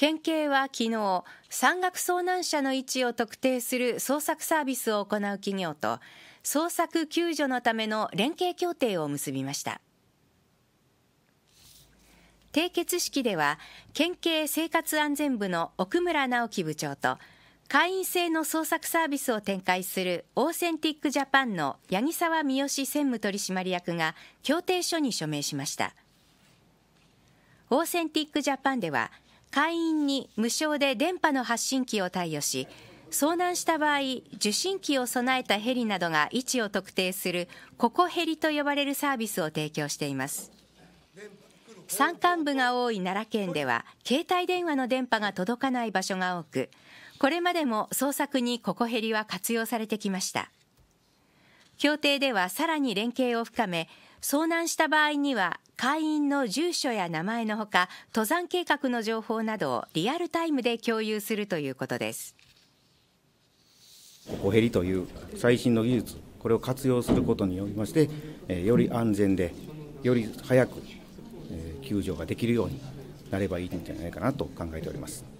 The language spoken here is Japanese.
県警は昨日山岳遭難者の位置を特定する捜索サービスを行う企業と捜索救助のための連携協定を結びました締結式では県警生活安全部の奥村直樹部長と会員制の捜索サービスを展開するオーセンティックジャパンの八木沢三好専務取締役が協定書に署名しましたオーセンティックジャパンでは会員に無償で電波の発信機を貸与し遭難した場合受信機を備えたヘリなどが位置を特定するここヘリと呼ばれるサービスを提供しています山間部が多い奈良県では携帯電話の電波が届かない場所が多くこれまでも捜索にここヘリは活用されてきました協定ではさらに連携を深め遭難した場合には会員の住所や名前のほか登山計画の情報などをリアルタイムで共有するということですおへりという最新の技術これを活用することによりまして、えより安全でより早く、え救助ができるようになればいいんじゃないかなと考えております。